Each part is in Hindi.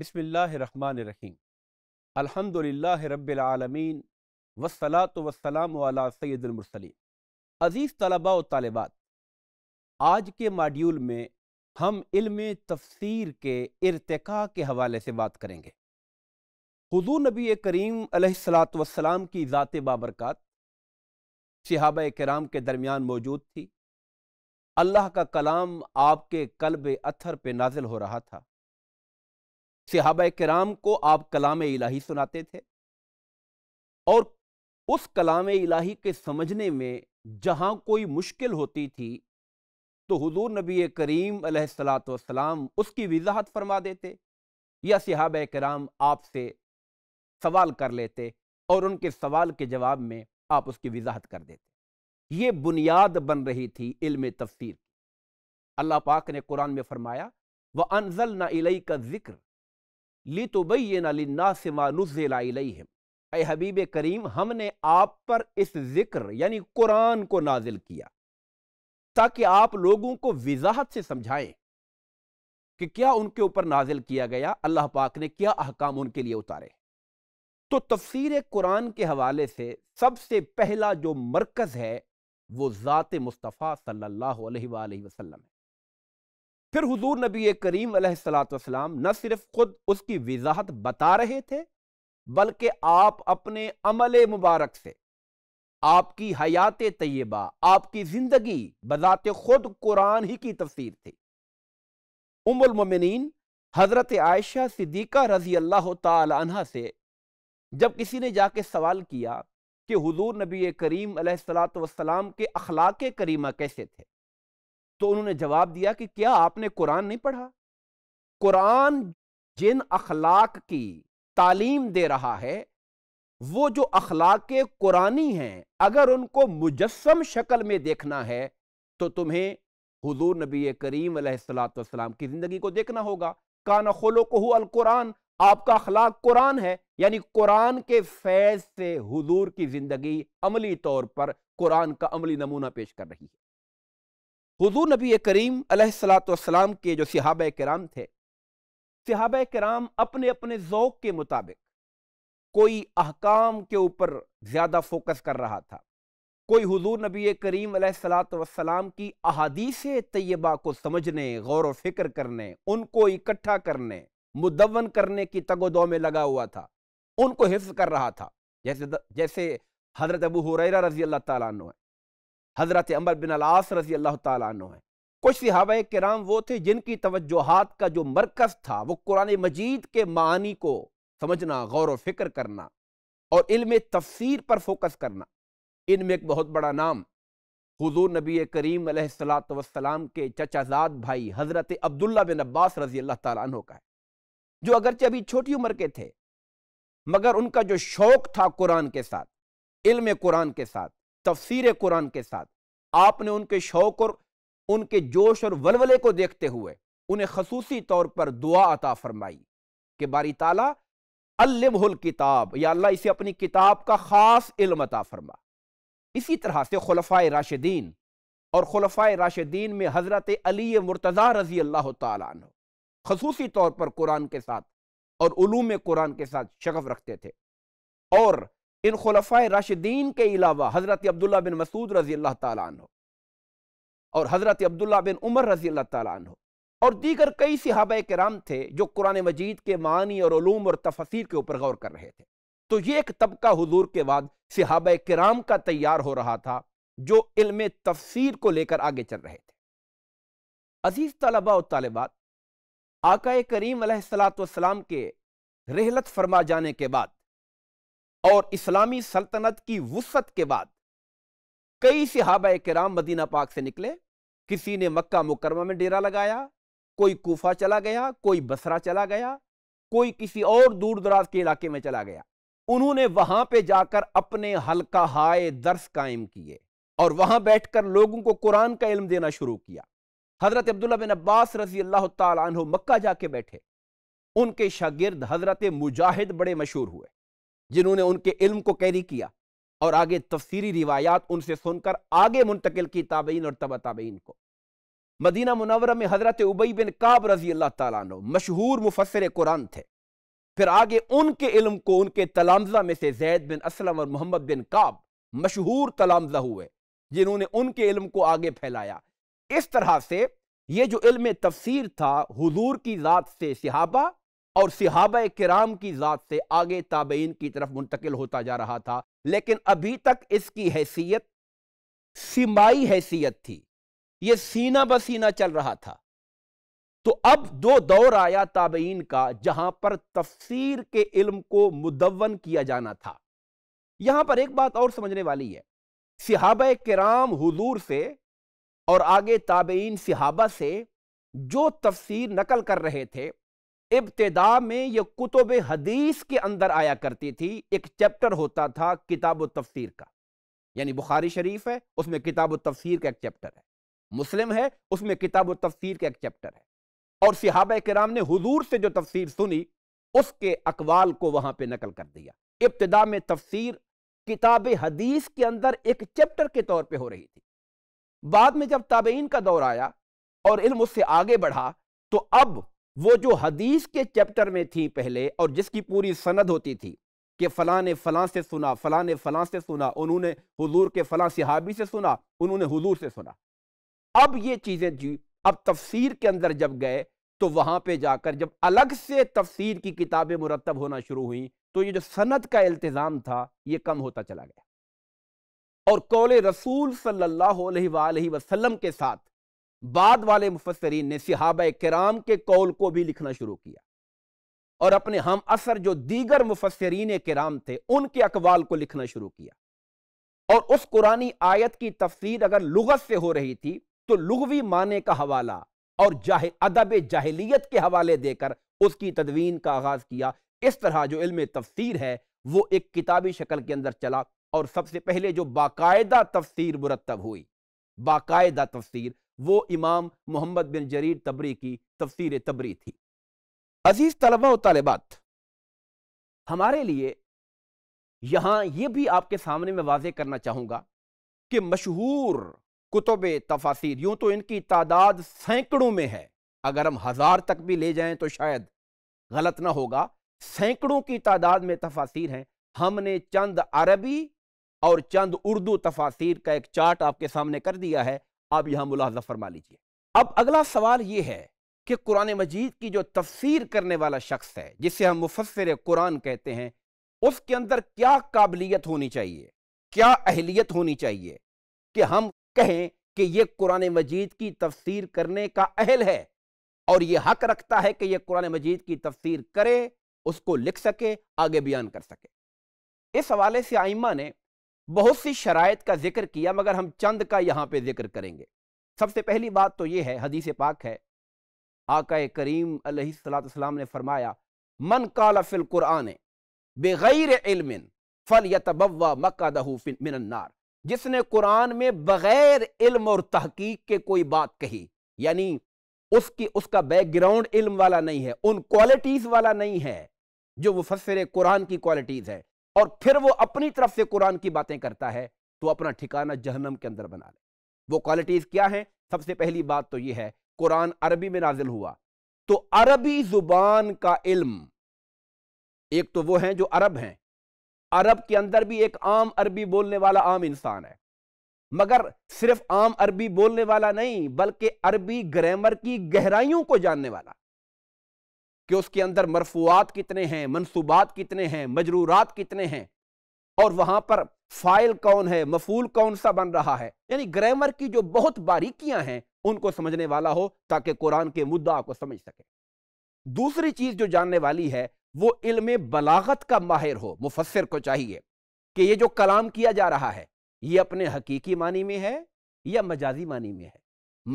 बिसमीम अलहमदिल्ला रबालमीन वसलात वसलाम सैदुलमरसली अज़ीज़ तलबा व तलबात आज के माड्यूल में हम इल्म तफसीर के इरतका के हवाले से बात करेंगे हजू नबी करीम वसलाम की ज़ात बाबरकत शहाब कराम के दरमियान मौजूद थी अल्लाह का कलाम आपके कल्ब अथर पे नाजिल हो रहा था सिहाब कराम को आप कलाम इलाही सुनाते थे और उस कलाम इलाही के समझने में जहाँ कोई मुश्किल होती थी तो हजूर नबी करीम सलाम उसकी वजाहत फरमा देते या सिहाब कराम आपसे सवाल कर लेते और उनके सवाल के जवाब में आप उसकी वजाहत कर देते ये बुनियाद बन रही थी इल्म तफसीर अल्लाह पाक ने कुरान में फरमाया व अनजल ना का जिक्र ली तो बैना से मानुज़िलाम ए हबीब करीम हमने आप पर इस ज़िक्र यानी कुरान को नाजिल किया ताकि आप लोगों को वजाहत से समझाएं कि क्या उनके ऊपर नाजिल किया गया अल्लाह पाक ने क्या अहकाम उनके लिए उतारे तो तफसीर कुरान के हवाले से सबसे पहला जो मरकज़ है वो ज़ात मुस्तफ़ा सल्लल्लाहु अलैहि वसल्लम है फिर हुजूर नबी करीम सलाम न सिर्फ खुद उसकी वजाहत बता रहे थे बल्कि आप अपने अमल मुबारक से आपकी हयात तयबा आपकी ज़िंदगी बजात खुद कुरान ही की तफसीर थी उमुलमिन हज़रत आयशा सिद्दीक़ा रजी अल्लाह तहा से जब किसी ने जाके सवाल किया कि हुजूर नबी करीम सलाम के अखलाक करीमा कैसे थे तो उन्होंने जवाब दिया कि क्या आपने कुरान नहीं पढ़ा कुरान जिन अखलाक की तालीम दे रहा है वो जो अखलाक कुरानी हैं अगर उनको मुजस्म शक्ल में देखना है तो तुम्हें हुजूर नबी करीम सलाम की ज़िंदगी को देखना होगा कान खोलो को अल कुरान आपका अखलाक कुरान है यानी कुरान के फैज़ से हुजूर की ज़िंदगी अमली तौर पर कुरान का अमली नमूना पेश कर रही है हजूर नबी करीम सलाम के जो सिहाब कराम थे सिहाब कराम अपने अपने ओक़ के मुताबिक कोई अहकाम के ऊपर ज़्यादा फोकस कर रहा था कोई हजूर नबी करीम सलाम की अहादीस तय्यबा को समझने गौर व फिक्र करने उनको इकट्ठा करने मुदवन करने की तगोदो में लगा हुआ था उनको हिफ्ज कर रहा था जैसे जैसे हज़रत अबू हुरैरा रजी अल्लाह तुम हज़रत अमर बिन अलास रजी अल्लाह तु है कुछ सिहाब कराम वो थे जिनकी तवज्जोहात का जो मरकज़ था वो कुरान मजीद के मानी को समझना गौर वफिक्र करना और इल्म तफसीर पर फोकस करना इनमें एक बहुत बड़ा नाम हजूर नबी करीम सलाम के चचाजाद भाई हज़रत अब्दुल्ला बिन अब्बास रजी अल्लाह तु का है जो अगरचे अभी छोटी उम्र के थे मगर उनका जो शौक़ था कुरान के साथ इल्म कुरान के साथ तफसीर कुरान के साथ आपने उनके शौक और उनके जोश और वलवले को देखते हुए उन्हें खसूसी तौर पर दुआ अता फरमाई कि बारी ताला अल्लबुल किताब या अल्लाह इसे अपनी किताब का ख़ास इल्म अता फरमा इसी तरह से खलफा राशिदीन और खलफा राशिदीन में हज़रत अली मुर्तज़ा रजी अल्लाह तु खसूसी तौर पर कुरान के साथ और उलूम कुरान के साथ शगफ रखते थे और इन खलफा राशिदीन के अलावा हज़रत अब्दुल्ला बिन मसूद रजी अल्लाह तु और हज़रत अब्दुल्ला बिन उमर रजी अल्लाह तु और दीगर कई सिहाब कराम थे जो कुरान मजीद के मानी और ूम और तफसर के ऊपर गौर कर रहे थे तो ये एक तबका हजूर के बाद सिहाब कराम का तैयार हो रहा था जो इल्म तफसीर को लेकर आगे चल रहे थे अजीज़ तलबा और तालबात आकाए करीम सलाम के रहलत फरमा जाने के बाद और इस्लामी सल्तनत की वसत के बाद कई सिहाबा कराम मदीना पाक से निकले किसी ने मक्का मुकरमा में डेरा लगाया कोई कोफा चला गया कोई बसरा चला गया कोई किसी और दूर दराज के इलाके में चला गया उन्होंने वहां पे जाकर अपने हल्का हाय दर्स कायम किए और वहां बैठकर लोगों को कुरान का इल्म देना शुरू किया हजरत अब्दुल्ला बिन अब्बास रजी अल्लाह तु मक्का जाके बैठे उनके शागिर्द हजरत मुजाहिद बड़े मशहूर हुए जिन्होंने उनके इल्म को कैरी किया और आगे तफसीरी रिवायात उनसे सुनकर आगे मुंतकिल की ताबेन और तब ताबेन को मदीना मुनवरा में हजरत उबई बिन काब रजी अल्लाह तु मशहूर मुफसर कुरान थे फिर आगे उनके इल्म को उनके तलामजा में से जैद बिन असलम और मोहम्मद बिन काब मशहूर तलामजा हुए जिन्होंने उनके इल्म को आगे फैलाया इस तरह से ये जो इल्म तफसीर था हुजूर की ज़ात से सिहाबा और सिहाब कराम की ज़ात से आगे ताबेन की तरफ मुंतकिल होता जा रहा था लेकिन अभी तक इसकी हैसियत सिमाई हैसियत थी यह सीना ब सीना चल रहा था तो अब दो दौर आया ताबेन का जहां पर तफसीर के इल्म को मुदवन किया जाना था यहां पर एक बात और समझने वाली है सिहाब कराम हजूर से और आगे ताबेन सिहाबा से जो तफसीर नकल कर रहे थे इब्तदा में यह कुतुब हदीस के अंदर आया करती थी एक चैप्टर होता था किताब तफसीर का यानी बुखारी शरीफ है उसमें किताब तफसीर का एक चैप्टर है मुस्लिम है उसमें किताब तफसीर का एक चैप्टर है और सिहाब कराम ने हजूर से जो तफसीर सुनी उसके अकवाल को वहां पर नकल कर दिया इब्तदा में तफसीर किताब हदीस के अंदर एक चैप्टर के तौर पर हो रही थी बाद में जब ताबेन का दौर आया और इल्म उससे आगे बढ़ा तो अब वो जो हदीस के चैप्टर में थी पहले और जिसकी पूरी सनद होती थी कि फ़लाँ ने फ़लाँ से सुना फ़लाँ ने फ़लाँ से सुना उन्होंने हुजूर के फलां सिहाबी से सुना उन्होंने हुजूर से सुना अब ये चीज़ें जी अब तफसीर के अंदर जब गए तो वहाँ पे जाकर जब अलग से तफसीर की किताबें मुरतब होना शुरू हुई तो ये जो सनत का इल्तज़ाम था ये कम होता चला गया और कौले रसूल सल्लल्लाहु अलैहि वसल्लम के साथ बाद वाले मुफसरीन ने सिहाब कराम के कौल को भी लिखना शुरू किया और अपने हम असर जो दीगर मुफसरीन कराम थे उनके अकवाल को लिखना शुरू किया और उस कुरानी आयत की तफसीर अगर लुगत से हो रही थी तो लुगवी माने का हवाला और जाह अदब जाहलीत के हवाले देकर उसकी तदवीन का आगाज किया इस तरह जो इल्म तफसीर है वो एक किताबी शक्ल के अंदर चला और सबसे पहले जो बाकायदा तफसीर मुरतब हुई बाकायदा तफसीर वो इमाम मोहम्मद बिन जरीर तबरी की तफसीर तबरी थी अजीज़ तलबा और हमारे लिए यहां यह भी आपके सामने में वाजे करना चाहूंगा कि मशहूर कुतुब तफासिर यूं तो इनकी तादाद सैकड़ों में है अगर हम हज़ार तक भी ले जाएं तो शायद गलत ना होगा सैकड़ों की तादाद में तफासिर हैं हमने चंद अरबी और चंद उर्दू तफासिर का एक चार्ट आपके सामने कर दिया है आप यहां मुलाजा फरमा लीजिए अब अगला सवाल ये है कि कुरान मजीद की जो तफसीर करने वाला शख्स है जिसे हम मुफसर कुरान कहते हैं उसके अंदर क्या काबिलियत होनी चाहिए क्या अहलियत होनी चाहिए कि हम कहें कि यह कुरान मजीद की तफसीर करने का अहल है और यह हक रखता है कि यह कुरान मजीद की तफसीर करे उसको लिख सके आगे बयान कर सके इस हवाले से आइमा ने बहुत सी शराय का जिक्र किया मगर हम चंद का यहां पे जिक्र करेंगे सबसे पहली बात तो यह है हदीस पाक है आका करीम सलाम ने फरमाया मन काला फिल कुरान बेगैर इल्मिन फल यतबवा मक्का मिनन्नार जिसने कुरान में बग़ैर इल्म और तहकीक के कोई बात कही यानी उसकी उसका बैकग्राउंड इल्म वाला नहीं है उन क्वालिटीज़ वाला नहीं है जो वो फसरे कुरान की क्वालिटीज़ है और फिर वो अपनी तरफ से कुरान की बातें करता है तो अपना ठिकाना जहनम के अंदर बना ले वो क्वालिटीज क्या हैं सबसे पहली बात तो ये है कुरान अरबी में नाजिल हुआ तो अरबी जुबान का इल्म एक तो वो हैं जो अरब हैं अरब के अंदर भी एक आम अरबी बोलने वाला आम इंसान है मगर सिर्फ आम अरबी बोलने वाला नहीं बल्कि अरबी ग्रामर की गहराइयों को जानने वाला कि उसके अंदर मरफूआत कितने हैं मनसूबात कितने हैं मजरूरात कितने हैं और वहां पर फाइल कौन है मफूल कौन सा बन रहा है यानी ग्रामर की जो बहुत बारीकियां हैं उनको समझने वाला हो ताकि कुरान के मुद्दा को समझ सके दूसरी चीज जो जानने वाली है वो इल्म बलागत का माहिर हो मुफसर को चाहिए कि ये जो कलाम किया जा रहा है ये अपने हकीकी मानी में है या मजाजी मानी में है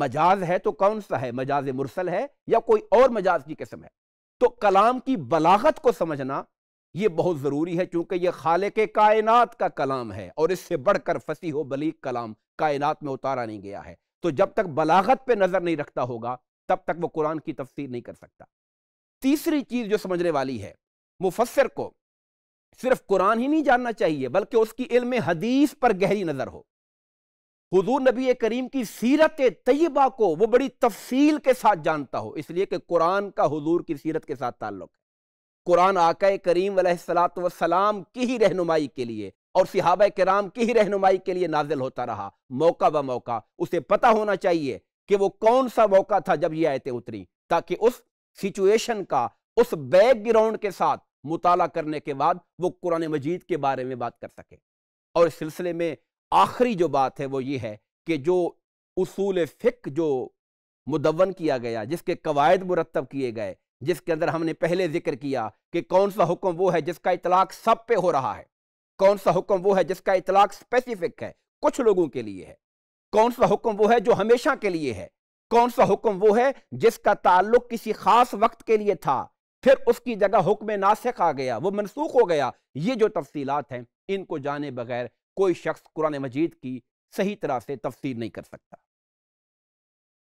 मजाज है तो कौन सा है मजाज मुरसल है या कोई और मजाज की किस्म है तो कलाम की बलागत को समझना यह बहुत ज़रूरी है क्योंकि यह खाले के कायनात का कलाम है और इससे बढ़कर फसी हो बलीक कलाम कायनात में उतारा नहीं गया है तो जब तक बलागत पर नज़र नहीं रखता होगा तब तक वो कुरान की तफसीर नहीं कर सकता तीसरी चीज़ जो समझने वाली है मुफसर को सिर्फ कुरान ही नहीं जानना चाहिए बल्कि उसकी इल्म हदीस पर गहरी नज़र हो हजूर नबी करीम की सीरत तय्यबा को वो बड़ी तफसील के साथ जानता हो इसलिए कि कुरान का हजूर की सीरत के साथ ताल्लुक है कुरान आका करीम सलाम की ही रहनुमाई के लिए और सिहाब कराम की ही रहनुमाई के लिए नाजिल होता रहा मौका ब मौका उसे पता होना चाहिए कि वो कौन सा मौका था जब ये आयतें उतरी ताकि उस सिचुएशन का उस बैकग्राउंड के साथ मुताला करने के बाद वो कुरान मजीद के बारे में बात कर सके और इस सिलसिले में आखिरी जो बात है वो ये है कि जो उसूल फ़िक जो मुदवन किया गया जिसके कवायद मुरतब किए गए जिसके अंदर हमने पहले जिक्र किया कि कौन सा हुक्म वो है जिसका इतलाक सब पे हो रहा है कौन सा हुक्म वो है जिसका इतलाक स्पेसिफिक है कुछ लोगों के लिए है कौन सा हुक्म वो है जो हमेशा के लिए है कौन सा हुक्म वो है जिसका ताल्लुक किसी खास वक्त के लिए था फिर उसकी जगह हुक्म नासिक आ गया वो मनसूख हो गया ये जो तफसीलात हैं इनको जाने बगैर कोई शख्स कुरान मजीद की सही तरह से तफसीर नहीं कर सकता